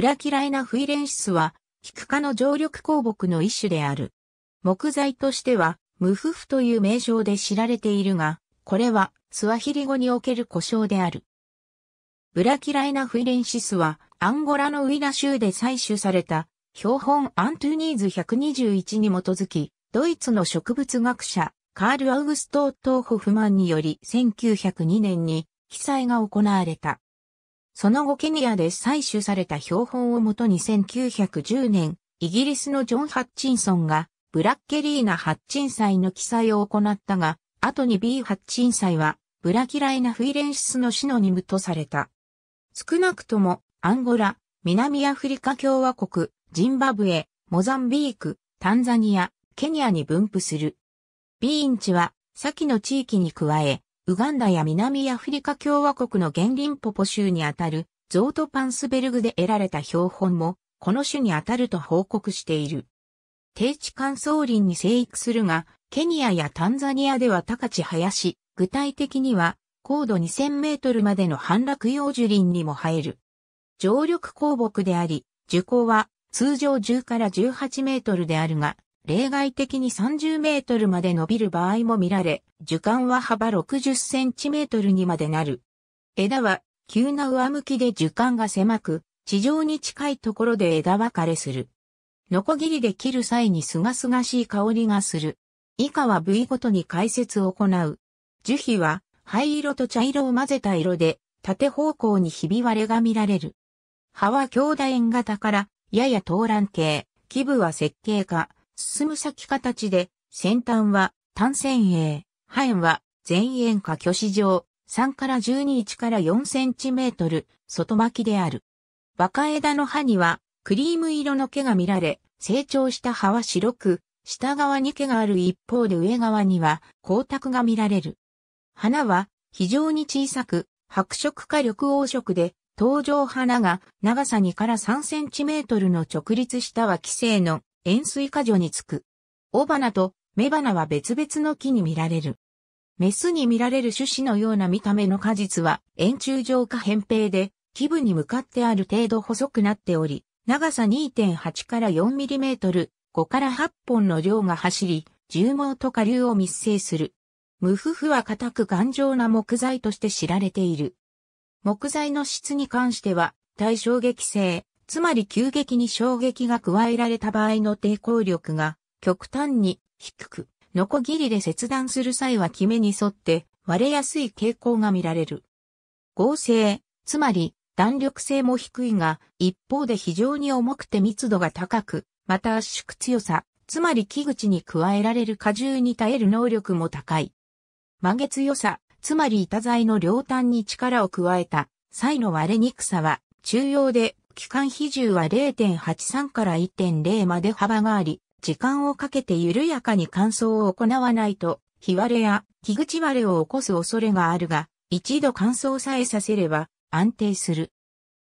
裏嫌いなフィレンシスは、キク科の常緑鉱木の一種である。木材としては、ムフフという名称で知られているが、これはスワヒリ語における故障である。ブラキライナフィレンシスは、アンゴラのウィラ州で採取された、標本アントゥニーズ121に基づき、ドイツの植物学者、カール・アウグストー・トーホフマンにより1902年に記載が行われた。その後ケニアで採取された標本をもとに1910年、イギリスのジョン・ハッチンソンが、ブラッケリーナ・ハッチン祭の記載を行ったが、後に B・ ハッチン祭は、ブラキライナ・フィレンシスのシノニムとされた。少なくとも、アンゴラ、南アフリカ共和国、ジンバブエ、モザンビーク、タンザニア、ケニアに分布する。ビーンチは、先の地域に加え、ウガンダや南アフリカ共和国の原林ポポ州にあたるゾートパンスベルグで得られた標本も、この種にあたると報告している。低地乾燥林に生育するが、ケニアやタンザニアでは高地林、具体的には高度2000メートルまでの反落葉樹林にも生える。常緑鉱木であり、樹高は通常10から18メートルであるが、例外的に30メートルまで伸びる場合も見られ、樹幹は幅60センチメートルにまでなる。枝は急な上向きで樹幹が狭く、地上に近いところで枝分かれする。ノコギリで切る際にすがすがしい香りがする。以下は部位ごとに解説を行う。樹皮は灰色と茶色を混ぜた色で縦方向にひび割れが見られる。葉は兄弟円型からやや東蘭形、基部は設計化、進む先形で、先端は単線鋭、半円は前円下虚子状、3から12 1から4センチメートル、外巻きである。若枝の葉には、クリーム色の毛が見られ、成長した葉は白く、下側に毛がある一方で上側には光沢が見られる。花は非常に小さく、白色か緑黄色で、登場花が長さ2から3センチメートルの直立した脇性の円錐果樹につく。雄花と雌花は別々の木に見られる。メスに見られる種子のような見た目の果実は円柱状か扁平で、基部に向かってある程度細くなっており、長さ2.8から4ミリメートル、5から8本の量が走り、重毛と下流を密生する。無夫婦は硬く頑丈な木材として知られている。木材の質に関しては、対衝撃性、つまり急激に衝撃が加えられた場合の抵抗力が極端に低く、ノコギリで切断する際はキメに沿って割れやすい傾向が見られる。合成、つまり弾力性も低いが、一方で非常に重くて密度が高く、また圧縮強さ、つまり木口に加えられる荷重に耐える能力も高い。曲げ強さ、つまり板材の両端に力を加えた際の割れにくさは、中央で期間比重は0.83から1.0まで幅があり、時間をかけて緩やかに乾燥を行わないと、日割れや木口割れを起こす恐れがあるが、一度乾燥さえさせれば安定する。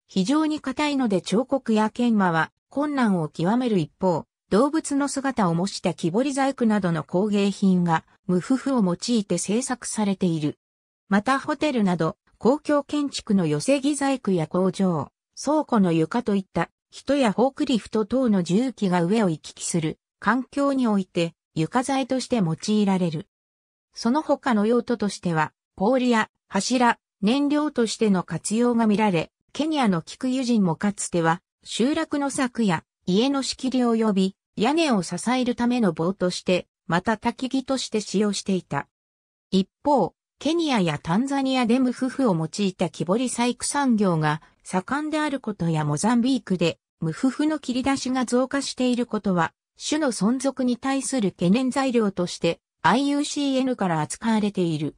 非常に硬いので彫刻や研磨は困難を極める一方、動物の姿を模した木彫り細工などの工芸品が無夫婦を用いて製作されている。またホテルなど公共建築の寄せ木細工や工場、倉庫の床といった人やフォークリフト等の重機が上を行き来する環境において床材として用いられる。その他の用途としては、氷や柱、燃料としての活用が見られ、ケニアの菊油人もかつては、集落の柵や家の仕切り及び屋根を支えるための棒として、また焚き木として使用していた。一方、ケニアやタンザニアで無夫婦を用いた木彫り細工産業が盛んであることやモザンビークで無夫婦の切り出しが増加していることは、種の存続に対する懸念材料として IUCN から扱われている。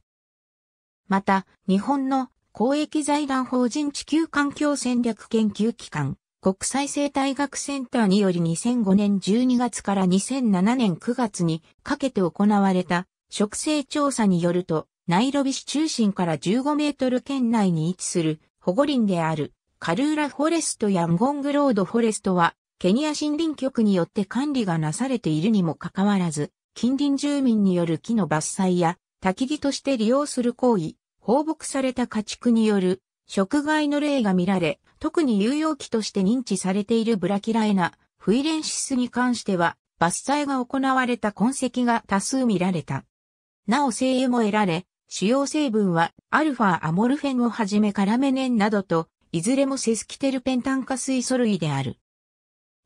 また、日本の公益財団法人地球環境戦略研究機関、国際生態学センターにより2005年12月から2007年9月にかけて行われた植生調査によると、ナイロビ市中心から15メートル圏内に位置する保護林であるカルーラフォレストやゴングロードフォレストは、ケニア森林局によって管理がなされているにもかかわらず、近隣住民による木の伐採や、焚き木として利用する行為、放牧された家畜による食害の例が見られ、特に有用機として認知されているブラキラエナ、フィレンシスに関しては、伐採が行われた痕跡が多数見られた。なお精鋭も得られ、主要成分は、アルファアモルフェンをはじめカラメネンなどと、いずれもセスキテルペン炭化水素類である。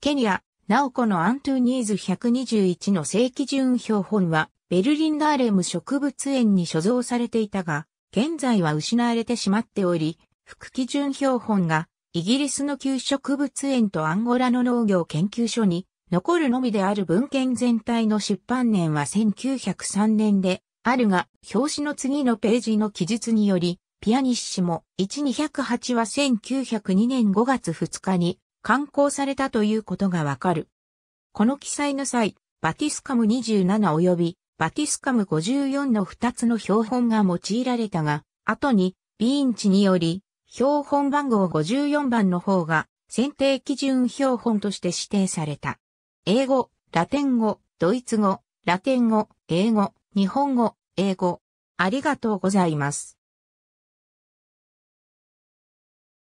ケニア、ナオコのアントゥニーズ121の正規順標本は、ベルリンガーレム植物園に所蔵されていたが、現在は失われてしまっており、副基準標本が、イギリスの旧植物園とアンゴラの農業研究所に、残るのみである文献全体の出版年は1903年で、あるが、表紙の次のページの記述により、ピアニッシモ1208は1902年5月2日に刊行されたということがわかる。この記載の際、バティスカム27及びバティスカム54の2つの標本が用いられたが、後にビーンチにより、標本番号54番の方が選定基準標本として指定された。英語、ラテン語、ドイツ語、ラテン語、英語、日本語、英語。ありがとうございます。